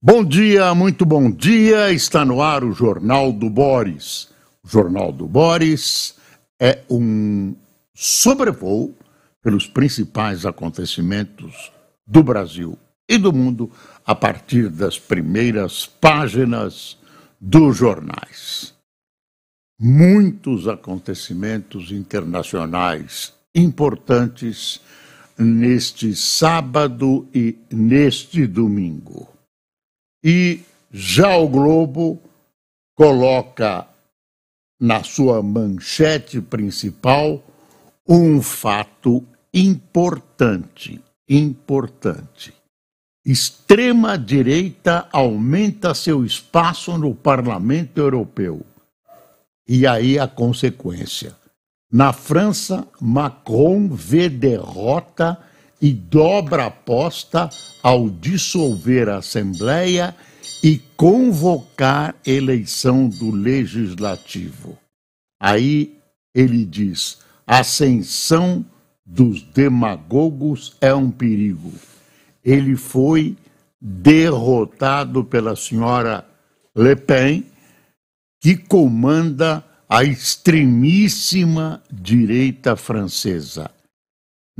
Bom dia, muito bom dia. Está no ar o Jornal do Boris. O Jornal do Boris é um sobrevoo pelos principais acontecimentos do Brasil e do mundo a partir das primeiras páginas dos jornais. Muitos acontecimentos internacionais importantes neste sábado e neste domingo. E já o Globo coloca na sua manchete principal um fato importante, importante. Extrema direita aumenta seu espaço no Parlamento Europeu. E aí a consequência. Na França, Macron vê derrota e dobra a aposta ao dissolver a Assembleia e convocar eleição do Legislativo. Aí ele diz: ascensão dos demagogos é um perigo. Ele foi derrotado pela senhora Le Pen, que comanda a extremíssima direita francesa.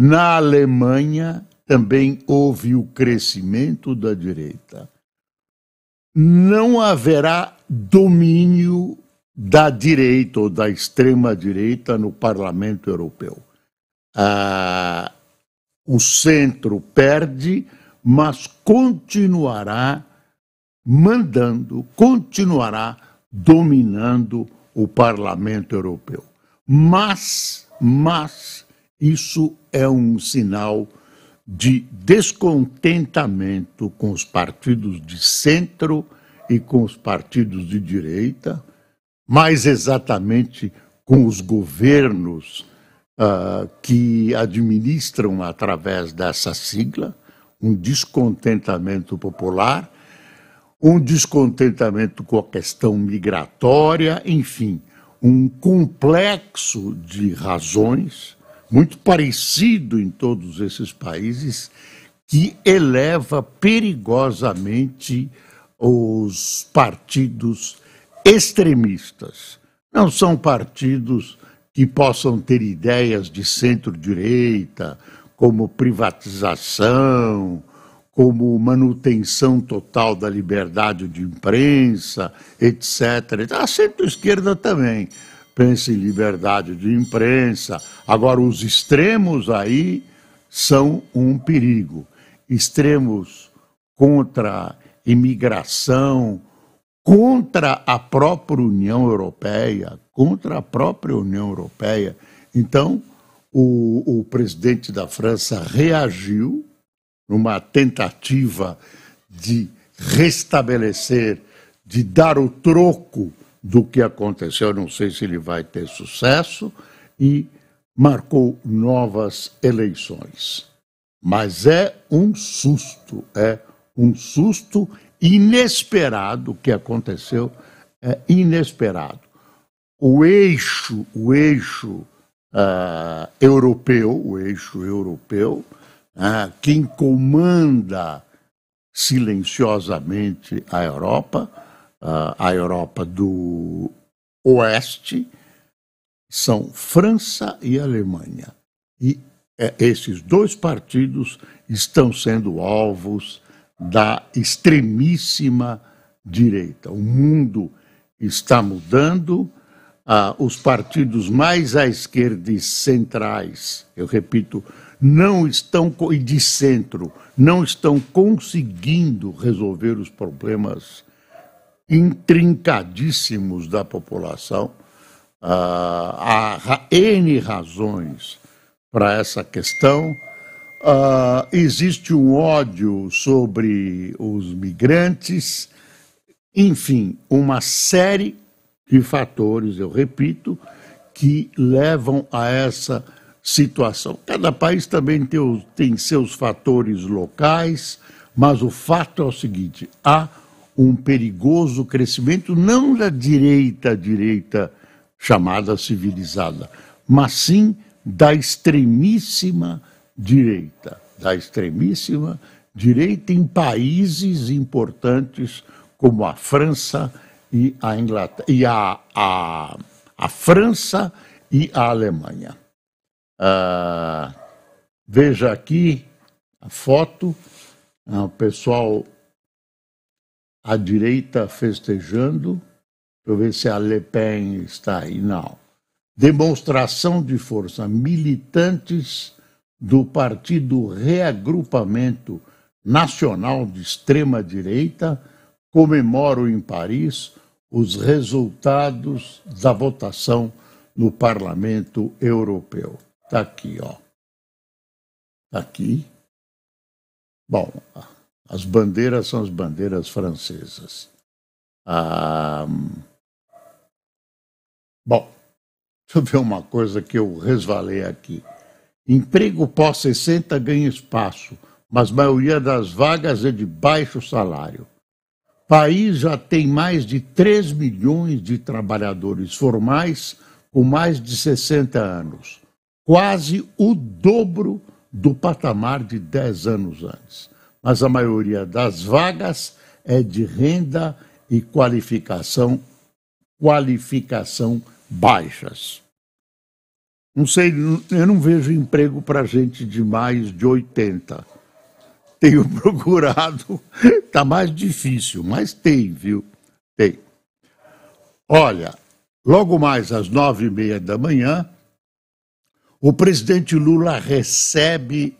Na Alemanha também houve o crescimento da direita. Não haverá domínio da direita ou da extrema-direita no parlamento europeu. Ah, o centro perde, mas continuará mandando, continuará dominando o parlamento europeu. Mas, mas, isso é um sinal de descontentamento com os partidos de centro e com os partidos de direita, mais exatamente com os governos uh, que administram através dessa sigla, um descontentamento popular, um descontentamento com a questão migratória, enfim, um complexo de razões muito parecido em todos esses países, que eleva perigosamente os partidos extremistas. Não são partidos que possam ter ideias de centro-direita, como privatização, como manutenção total da liberdade de imprensa, etc. A centro-esquerda também pense em liberdade de imprensa. Agora, os extremos aí são um perigo. Extremos contra imigração, contra a própria União Europeia, contra a própria União Europeia. Então, o, o presidente da França reagiu numa tentativa de restabelecer, de dar o troco do que aconteceu. Não sei se ele vai ter sucesso e marcou novas eleições. Mas é um susto, é um susto inesperado o que aconteceu, é inesperado. O eixo, o eixo uh, europeu, o eixo europeu, uh, quem comanda silenciosamente a Europa, uh, a Europa do Oeste são França e Alemanha. E é, esses dois partidos estão sendo alvos da extremíssima direita. O mundo está mudando. Uh, os partidos mais à esquerda e centrais, eu repito, não estão e de centro não estão conseguindo resolver os problemas intrincadíssimos da população. Ah, há N razões para essa questão. Ah, existe um ódio sobre os migrantes, enfim, uma série de fatores, eu repito, que levam a essa situação. Cada país também tem, tem seus fatores locais, mas o fato é o seguinte: há um perigoso crescimento não da direita direita chamada civilizada, mas sim da extremíssima direita, da extremíssima direita em países importantes como a França e a Inglaterra e a, a, a França e a Alemanha. Ah, veja aqui a foto, ah, o pessoal a direita festejando, para ver se a Le Pen está aí, não. Demonstração de força, militantes do Partido Reagrupamento Nacional de Extrema Direita comemoram em Paris os resultados da votação no Parlamento Europeu. Está aqui, ó. Está aqui. Bom, as bandeiras são as bandeiras francesas. Ah, bom, deixa eu ver uma coisa que eu resvalei aqui. Emprego pós-60 ganha espaço, mas maioria das vagas é de baixo salário. País já tem mais de 3 milhões de trabalhadores formais com mais de 60 anos, quase o dobro do patamar de 10 anos antes mas a maioria das vagas é de renda e qualificação qualificação baixas. Não sei, eu não vejo emprego para gente de mais de 80. Tenho procurado, está mais difícil, mas tem, viu? Tem. Olha, logo mais às nove e meia da manhã, o presidente Lula recebe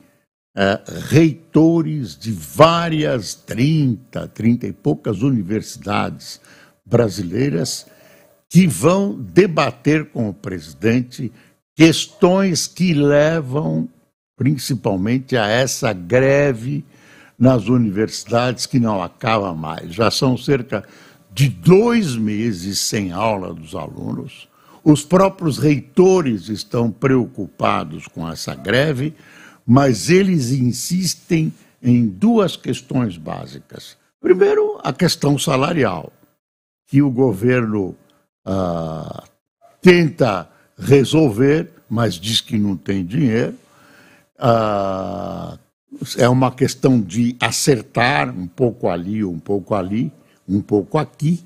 reitores de várias 30, 30 e poucas universidades brasileiras que vão debater com o presidente questões que levam principalmente a essa greve nas universidades que não acaba mais. Já são cerca de dois meses sem aula dos alunos. Os próprios reitores estão preocupados com essa greve mas eles insistem em duas questões básicas. Primeiro, a questão salarial, que o governo ah, tenta resolver, mas diz que não tem dinheiro. Ah, é uma questão de acertar um pouco ali, um pouco ali, um pouco aqui.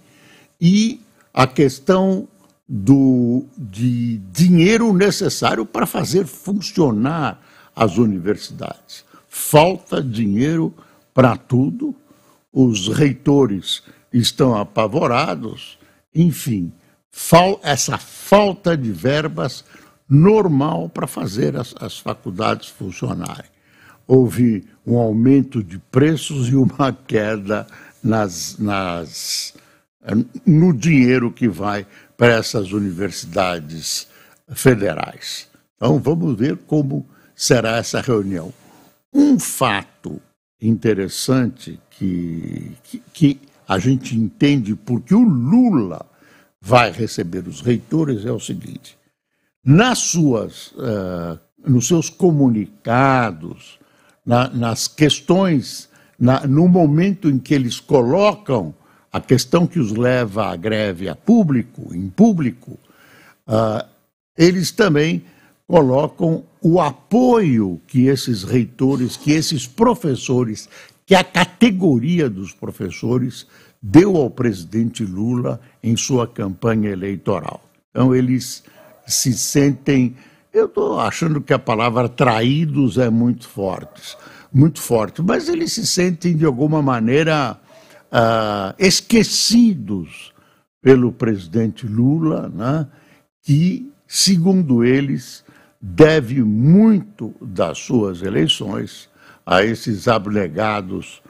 E a questão do, de dinheiro necessário para fazer funcionar as universidades. Falta dinheiro para tudo, os reitores estão apavorados, enfim, fal essa falta de verbas normal para fazer as, as faculdades funcionarem. Houve um aumento de preços e uma queda nas, nas, no dinheiro que vai para essas universidades federais. Então, vamos ver como será essa reunião. Um fato interessante que, que, que a gente entende porque o Lula vai receber os reitores é o seguinte: nas suas, uh, nos seus comunicados, na, nas questões, na, no momento em que eles colocam a questão que os leva à greve a público, em público, uh, eles também colocam o apoio que esses reitores, que esses professores, que a categoria dos professores deu ao presidente Lula em sua campanha eleitoral. Então, eles se sentem, eu estou achando que a palavra traídos é muito forte, muito forte, mas eles se sentem, de alguma maneira, ah, esquecidos pelo presidente Lula, né, que, segundo eles, deve muito das suas eleições a esses abnegados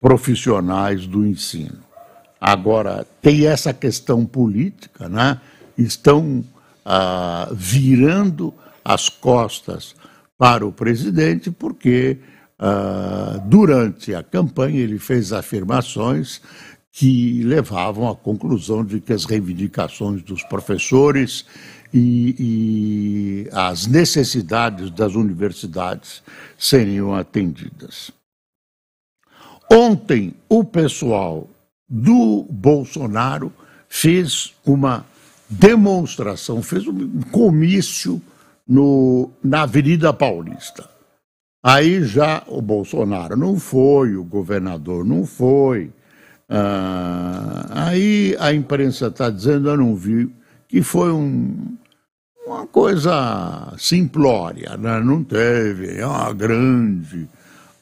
profissionais do ensino. Agora, tem essa questão política, né? estão ah, virando as costas para o presidente, porque ah, durante a campanha ele fez afirmações que levavam à conclusão de que as reivindicações dos professores e, e as necessidades das universidades seriam atendidas. Ontem, o pessoal do Bolsonaro fez uma demonstração, fez um comício no, na Avenida Paulista. Aí já o Bolsonaro não foi, o governador não foi. Ah, aí a imprensa está dizendo: eu não vi que foi um, uma coisa simplória, né? não teve é uma grande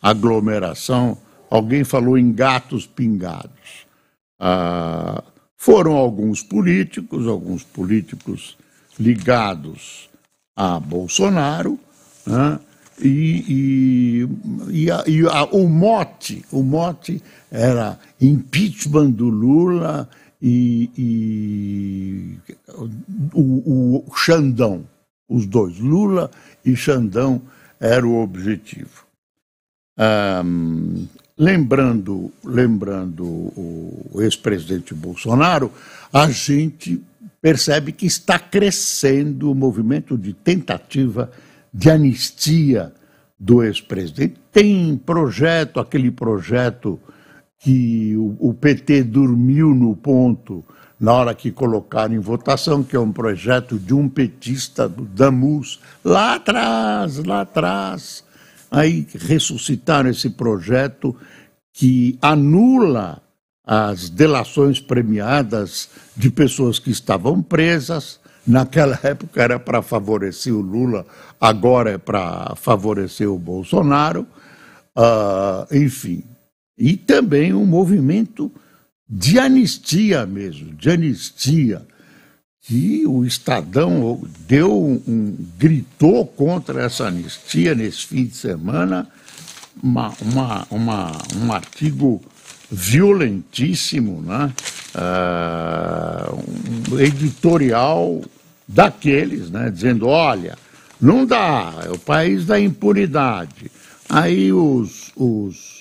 aglomeração. Alguém falou em gatos pingados. Ah, foram alguns políticos, alguns políticos ligados a Bolsonaro, né? e, e, e, a, e a, o mote, o mote era impeachment do Lula e, e o, o Xandão, os dois, Lula e Xandão, era o objetivo. Um, lembrando, lembrando o ex-presidente Bolsonaro, a gente percebe que está crescendo o movimento de tentativa de anistia do ex-presidente. Tem projeto, aquele projeto que o, PT dormiu no ponto na hora que colocaram em votação, que é um projeto de um petista do Damus, lá atrás, lá atrás. Aí ressuscitaram esse projeto que anula as delações premiadas de pessoas que estavam presas. Naquela época era para favorecer o Lula, agora é para favorecer o Bolsonaro. Uh, enfim, e também um movimento de anistia mesmo, de anistia, que o Estadão deu um, gritou contra essa anistia nesse fim de semana, uma, uma, uma um artigo violentíssimo, né? Uh, um editorial daqueles, né? dizendo, olha, não dá, é o país da impunidade. Aí os, os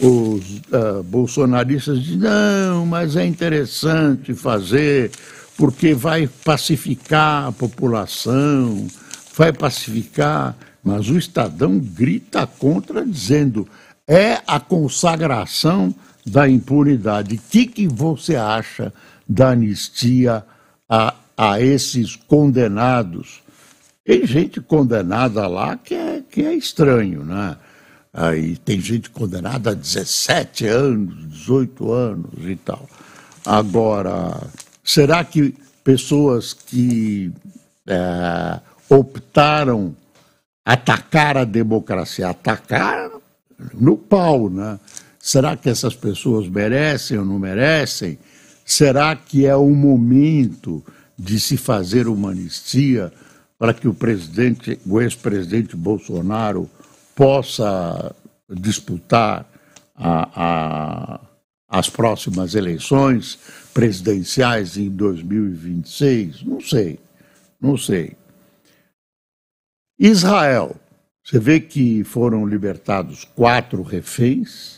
os uh, bolsonaristas dizem, não, mas é interessante fazer, porque vai pacificar a população, vai pacificar. Mas o Estadão grita contra, dizendo, é a consagração da impunidade. O que, que você acha da anistia a, a esses condenados? Tem gente condenada lá que é, que é estranho, né? Aí tem gente condenada a 17 anos, 18 anos e tal. Agora, será que pessoas que é, optaram atacar a democracia, atacar no pau, né? Será que essas pessoas merecem ou não merecem? Será que é o momento de se fazer uma anistia para que o presidente, o ex-presidente Bolsonaro possa disputar a, a, as próximas eleições presidenciais em 2026? Não sei, não sei. Israel, você vê que foram libertados quatro reféns.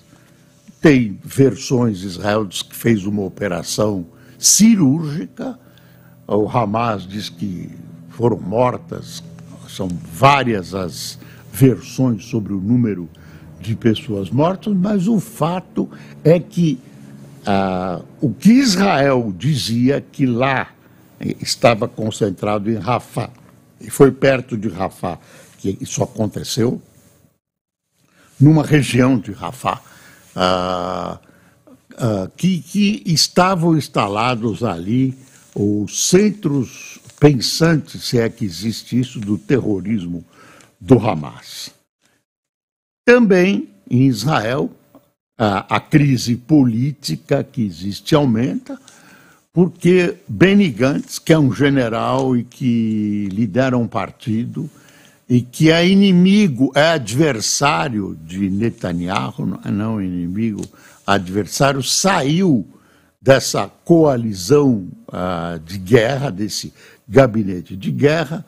Tem versões, Israel diz que fez uma operação cirúrgica. O Hamas diz que foram mortas, são várias as versões sobre o número de pessoas mortas, mas o fato é que ah, o que Israel dizia que lá eh, estava concentrado em Rafah, e foi perto de Rafah que isso aconteceu, numa região de Rafah, ah, ah, que, que estavam instalados ali os centros pensantes, se é que existe isso, do terrorismo do Hamas. Também em Israel, a, a crise política que existe aumenta, porque Benny Gantz, que é um general e que lidera um partido e que é inimigo, é adversário de Netanyahu, não inimigo, adversário, saiu dessa coalizão uh, de guerra, desse gabinete de guerra,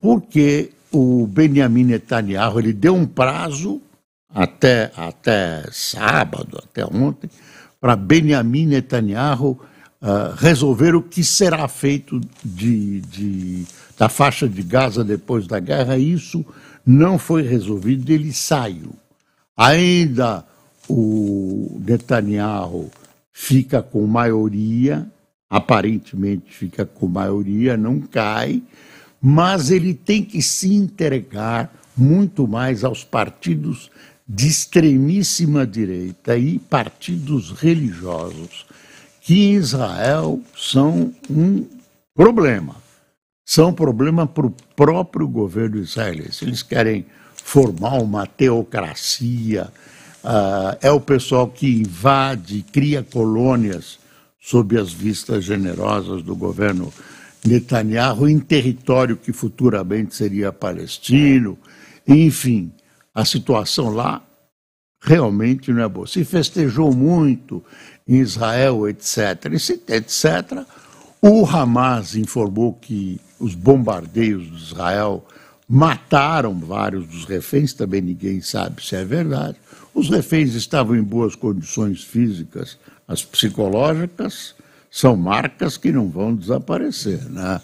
porque o Benjamin Netanyahu ele deu um prazo até, até sábado, até ontem, para Benjamin Netanyahu uh, resolver o que será feito de, de, da faixa de Gaza depois da guerra. Isso não foi resolvido, ele saiu. Ainda o Netanyahu fica com maioria, aparentemente fica com maioria, não cai, mas ele tem que se entregar muito mais aos partidos de extremíssima direita e partidos religiosos, que em Israel são um problema. São problema para o próprio governo israelense. Eles querem formar uma teocracia, uh, é o pessoal que invade, cria colônias sob as vistas generosas do governo israelense Netanyahu em território que futuramente seria palestino. Enfim, a situação lá realmente não é boa. Se festejou muito em Israel, etc. E, etc. O Hamas informou que os bombardeios de Israel mataram vários dos reféns, também ninguém sabe se é verdade. Os reféns estavam em boas condições físicas, as psicológicas, são marcas que não vão desaparecer. Né?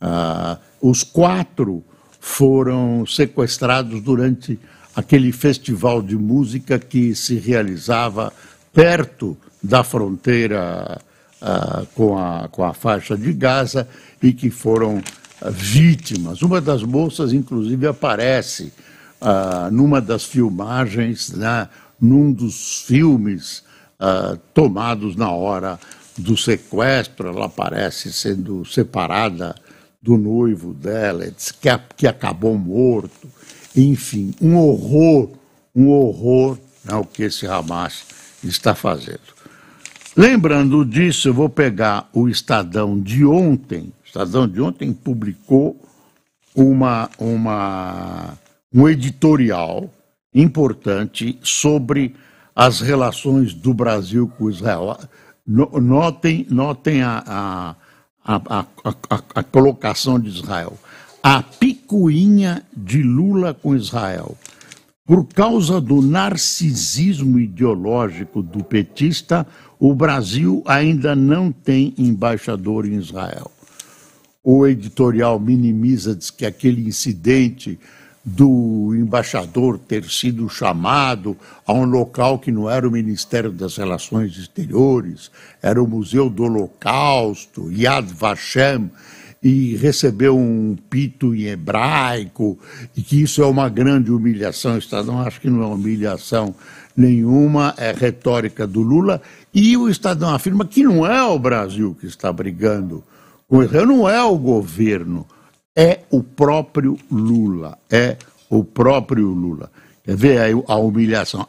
Ah, os quatro foram sequestrados durante aquele festival de música que se realizava perto da fronteira ah, com, a, com a faixa de Gaza e que foram ah, vítimas. Uma das moças, inclusive, aparece ah, numa das filmagens, né, num dos filmes ah, tomados na hora do sequestro, ela aparece sendo separada do noivo dela, que, que acabou morto. Enfim, um horror, um horror ao né, que esse Hamas está fazendo. Lembrando disso, eu vou pegar o Estadão de ontem. O Estadão de ontem publicou uma, uma, um editorial importante sobre as relações do Brasil com Israel. Notem, notem a, a, a, a colocação de Israel. A picuinha de Lula com Israel. Por causa do narcisismo ideológico do petista, o Brasil ainda não tem embaixador em Israel. O editorial minimiza, diz que aquele incidente do embaixador ter sido chamado a um local que não era o Ministério das Relações Exteriores, era o Museu do Holocausto, Yad Vashem, e recebeu um pito em hebraico, e que isso é uma grande humilhação Estadão Acho que não é humilhação nenhuma, é retórica do Lula. E o Estadão afirma que não é o Brasil que está brigando com Israel, não é o governo é o próprio Lula. É o próprio Lula. Quer ver aí a humilhação?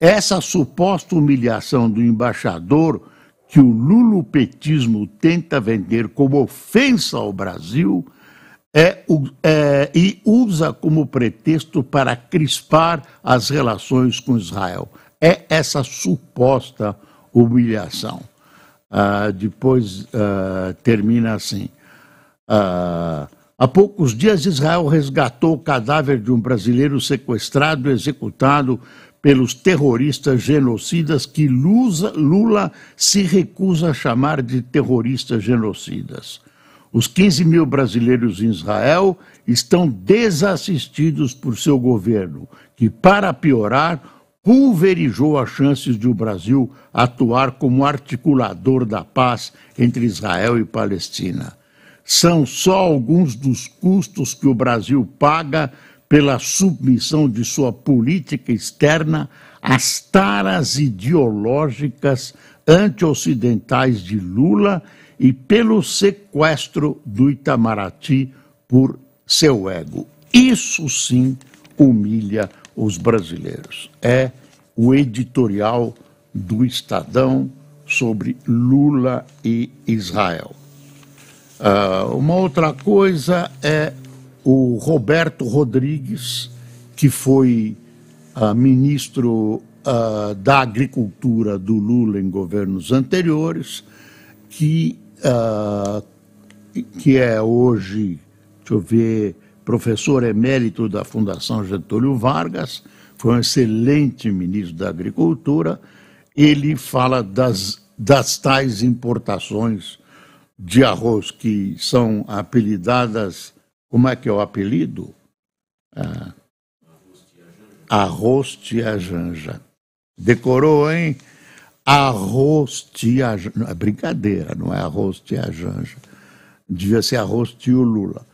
Essa suposta humilhação do embaixador que o lulopetismo tenta vender como ofensa ao Brasil é, é, e usa como pretexto para crispar as relações com Israel. É essa suposta humilhação. Ah, depois ah, termina assim. Ah, Há poucos dias, Israel resgatou o cadáver de um brasileiro sequestrado e executado pelos terroristas genocidas que Lula se recusa a chamar de terroristas genocidas. Os 15 mil brasileiros em Israel estão desassistidos por seu governo, que, para piorar, pulverizou as chances de o Brasil atuar como articulador da paz entre Israel e Palestina são só alguns dos custos que o Brasil paga pela submissão de sua política externa às taras ideológicas anti-ocidentais de Lula e pelo sequestro do Itamaraty por seu ego. Isso sim humilha os brasileiros. É o editorial do Estadão sobre Lula e Israel. Uh, uma outra coisa é o Roberto Rodrigues, que foi uh, ministro uh, da Agricultura do Lula em governos anteriores, que, que é hoje, deixa eu ver, professor emérito da Fundação Getúlio Vargas, foi um excelente ministro da Agricultura. Ele fala das, das tais importações de arroz que são apelidadas, como é que é o apelido? Ah, arroz tia janja. Decorou, hein? Arroz tia janja. É brincadeira, não é arroz tia janja. Devia ser arroz tio Lula.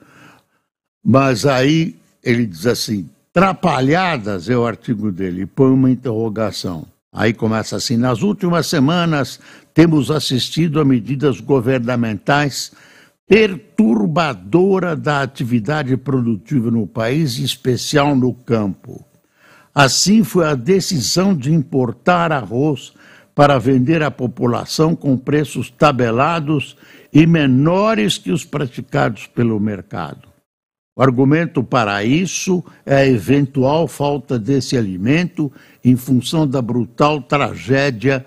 Mas aí ele diz assim, trapalhadas é o artigo dele, põe uma interrogação. Aí começa assim: nas últimas semanas, temos assistido a medidas governamentais perturbadora da atividade produtiva no país, em especial no campo. Assim foi a decisão de importar arroz para vender à população com preços tabelados e menores que os praticados pelo mercado. O argumento para isso é a eventual falta desse alimento em função da brutal tragédia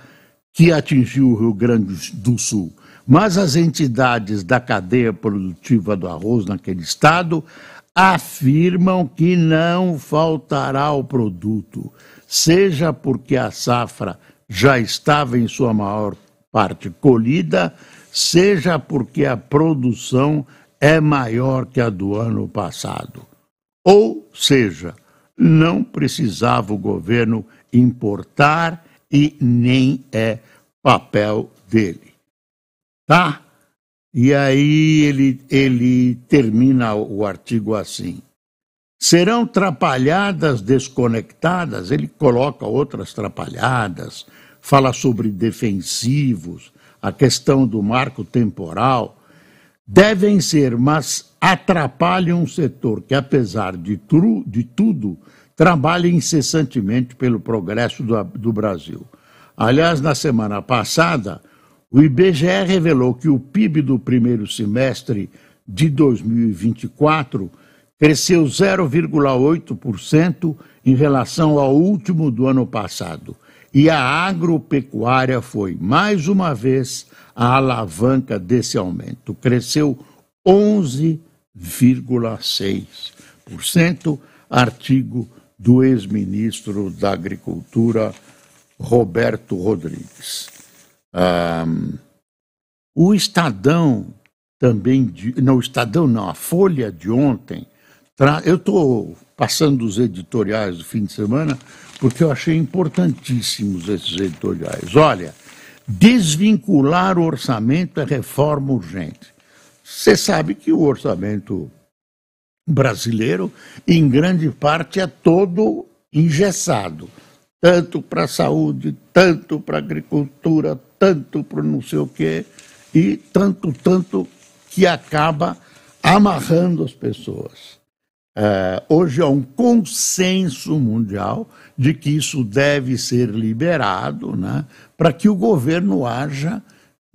que atingiu o Rio Grande do Sul. Mas as entidades da cadeia produtiva do arroz naquele estado afirmam que não faltará o produto, seja porque a safra já estava em sua maior parte colhida, seja porque a produção é maior que a do ano passado. Ou seja, não precisava o governo importar e nem é papel dele. Tá? E aí ele, ele termina o artigo assim. Serão trapalhadas desconectadas, ele coloca outras trapalhadas, fala sobre defensivos, a questão do marco temporal. Devem ser, mas atrapalham um setor que, apesar de, tru, de tudo, trabalha incessantemente pelo progresso do, do Brasil. Aliás, na semana passada, o IBGE revelou que o PIB do primeiro semestre de 2024 cresceu 0,8% em relação ao último do ano passado. E a agropecuária foi, mais uma vez, a alavanca desse aumento. Cresceu 11,6%, artigo do ex-ministro da Agricultura, Roberto Rodrigues. Um, o Estadão também, não, o Estadão não, a Folha de ontem, eu estou passando os editoriais do fim de semana, porque eu achei importantíssimos esses editoriais. Olha, desvincular o orçamento é reforma urgente. Você sabe que o orçamento brasileiro, em grande parte, é todo engessado. Tanto para a saúde, tanto para a agricultura, tanto para não sei o quê, e tanto, tanto que acaba amarrando as pessoas. É, hoje há um consenso mundial de que isso deve ser liberado, né, para que o governo haja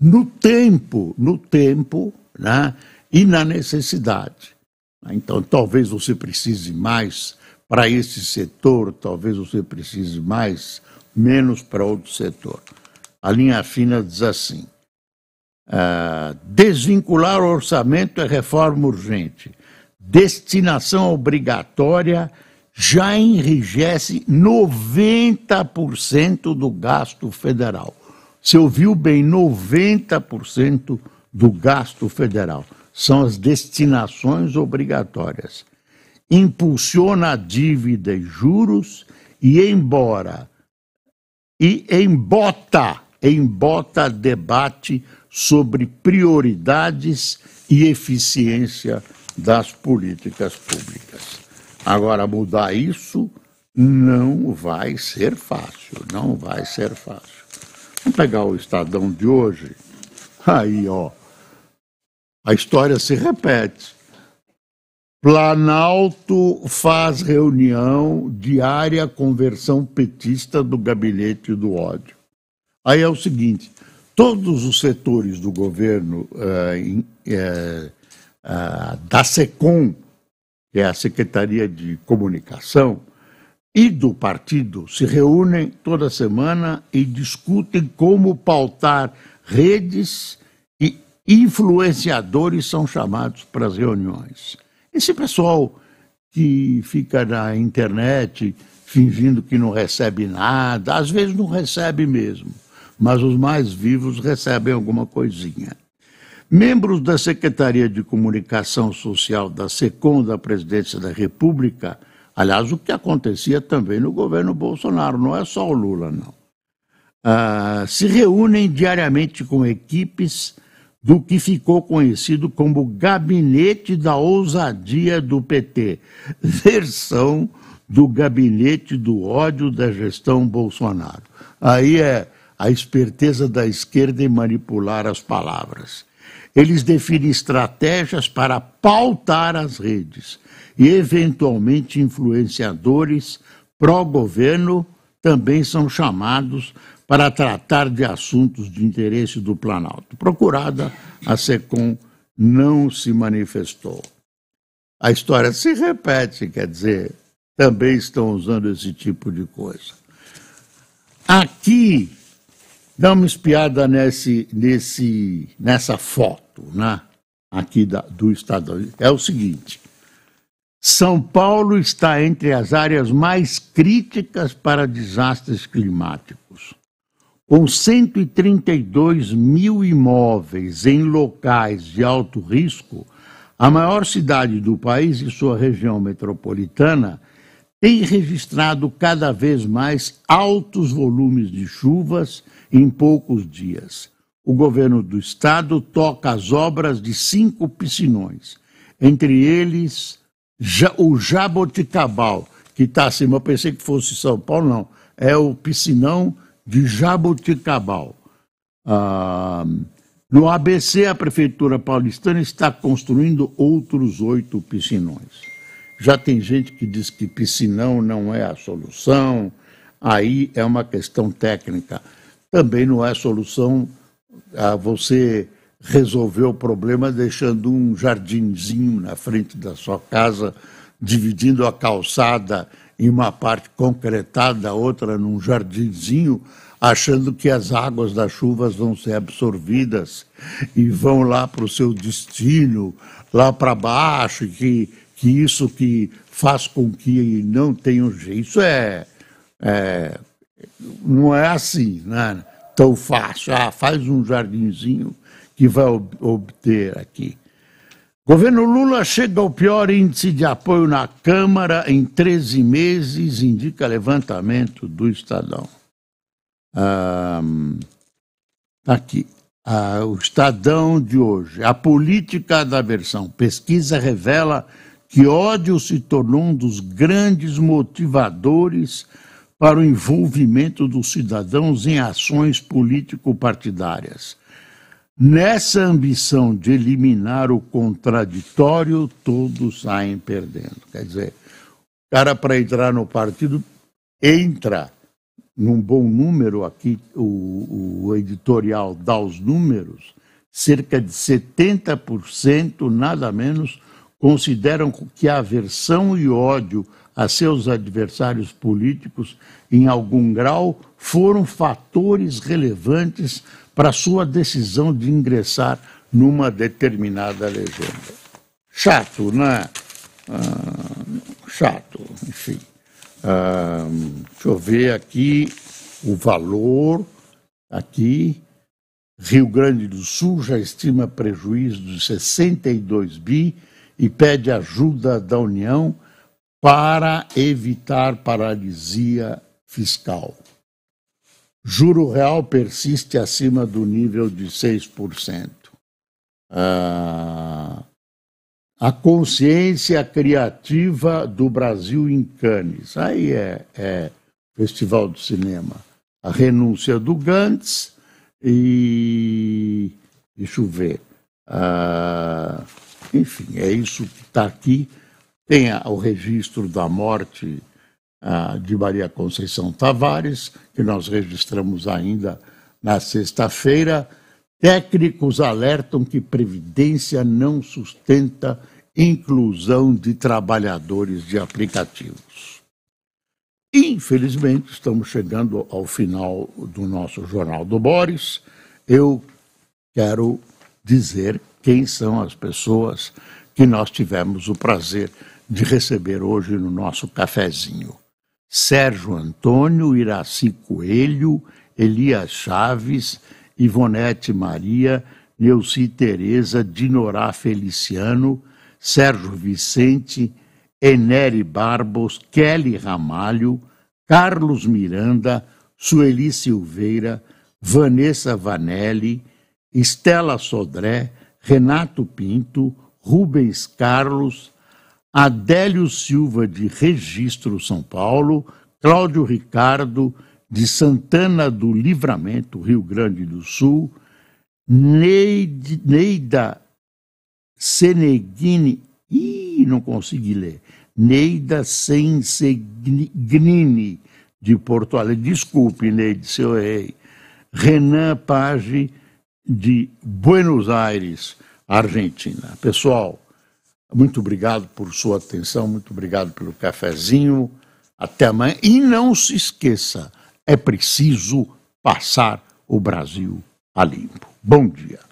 no tempo, no tempo, né, e na necessidade. Né? Então, talvez você precise mais para esse setor, talvez você precise mais, menos para outro setor. A linha fina diz assim: ah, desvincular o orçamento é reforma urgente. Destinação obrigatória já enrijece 90% do gasto federal. Você ouviu bem, 90% do gasto federal são as destinações obrigatórias. Impulsiona a dívida e juros e embora e embota, embota debate sobre prioridades e eficiência das políticas públicas. Agora mudar isso não vai ser fácil, não vai ser fácil. Vamos pegar o Estadão de hoje. Aí, ó, a história se repete. Planalto faz reunião diária conversão petista do gabinete do ódio. Aí é o seguinte: todos os setores do governo é, é, é, da SECOM, que é a Secretaria de Comunicação, e do partido se reúnem toda semana e discutem como pautar redes influenciadores são chamados para as reuniões. Esse pessoal que fica na internet fingindo que não recebe nada, às vezes não recebe mesmo, mas os mais vivos recebem alguma coisinha. Membros da Secretaria de Comunicação Social da SECOM da Presidência da República, aliás, o que acontecia também no governo Bolsonaro, não é só o Lula, não, ah, se reúnem diariamente com equipes do que ficou conhecido como Gabinete da Ousadia do PT, versão do Gabinete do Ódio da gestão Bolsonaro. Aí é a esperteza da esquerda em manipular as palavras. Eles definem estratégias para pautar as redes e, eventualmente, influenciadores pró-governo também são chamados para tratar de assuntos de interesse do Planalto. Procurada, a SECOM não se manifestou. A história se repete, quer dizer, também estão usando esse tipo de coisa. Aqui, dá uma espiada nesse, nesse, nessa foto, né? Aqui da, do Estado É o seguinte: São Paulo está entre as áreas mais críticas para desastres climáticos com 132 mil imóveis em locais de alto risco, a maior cidade do país e sua região metropolitana tem registrado cada vez mais altos volumes de chuvas em poucos dias. O governo do estado toca as obras de cinco piscinões, entre eles o Jaboticabal, que está acima. Eu pensei que fosse São Paulo, não. É o piscinão de Jaboticabal. Ah, no ABC, a Prefeitura Paulistana está construindo outros oito piscinões. Já tem gente que diz que piscinão não é a solução, aí é uma questão técnica. Também não é solução ah, você resolver o problema deixando um jardinzinho na frente da sua casa, dividindo a calçada em uma parte concretada, outra num jardinzinho, achando que as águas das chuvas vão ser absorvidas e vão lá para o seu destino, lá para baixo, que, que isso que faz com que não tenham jeito. Isso é, é não é assim, né? tão fácil. Ah, faz um jardinzinho que vai obter aqui. Governo Lula chega ao pior índice de apoio na Câmara em 13 meses, indica levantamento do Estadão. Ah, tá aqui, ah, o Estadão de hoje. A política da versão. Pesquisa revela que ódio se tornou um dos grandes motivadores para o envolvimento dos cidadãos em ações político-partidárias. Nessa ambição de eliminar o contraditório, todos saem perdendo. Quer dizer, o cara para entrar no partido entra num bom número aqui, o, o editorial dá os números, cerca de 70%, nada menos, consideram que a aversão e ódio a seus adversários políticos, em algum grau, foram fatores relevantes para sua decisão de ingressar numa determinada legenda. Chato, né? Ah, chato, enfim. Ah, deixa eu ver aqui o valor. Aqui, Rio Grande do Sul já estima prejuízo de 62 bi e pede ajuda da União para evitar paralisia fiscal. Juro real persiste acima do nível de 6%. Ah, a consciência criativa do Brasil em Cannes. Aí é, é Festival do Cinema. A renúncia do Gantz e. Deixa eu ver. Ah, enfim, é isso que está aqui. Tem o registro da morte de Maria Conceição Tavares, que nós registramos ainda na sexta-feira. Técnicos alertam que Previdência não sustenta inclusão de trabalhadores de aplicativos. Infelizmente, estamos chegando ao final do nosso Jornal do Boris. Eu quero dizer quem são as pessoas que nós tivemos o prazer de receber hoje no nosso cafezinho. Sérgio Antônio, Iraci Coelho, Elias Chaves, Ivonete Maria, Neuci Tereza, Dinorá Feliciano, Sérgio Vicente, Enere Barbos, Kelly Ramalho, Carlos Miranda, Sueli Silveira, Vanessa Vanelli, Estela Sodré, Renato Pinto, Rubens Carlos, Adélio Silva de Registro São Paulo, Cláudio Ricardo de Santana do Livramento, Rio Grande do Sul, Neide, Neida Seneghini, e não consegui ler, Neida Sensegnini de Porto Alegre, desculpe Neide se eu errei, Renan Page de Buenos Aires, Argentina. Pessoal, muito obrigado por sua atenção, muito obrigado pelo cafezinho. Até amanhã. E não se esqueça, é preciso passar o Brasil a limpo. Bom dia.